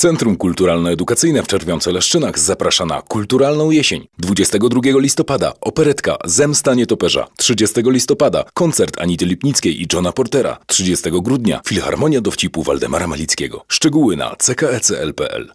Centrum Kulturalno-Edukacyjne w Czerwionce-Leszczynach zaprasza na Kulturalną Jesień. 22 listopada operetka Zemsta Nietoperza. 30 listopada koncert Anity Lipnickiej i Johna Portera. 30 grudnia Filharmonia dowcipu Waldemara Malickiego. Szczegóły na ckecl.pl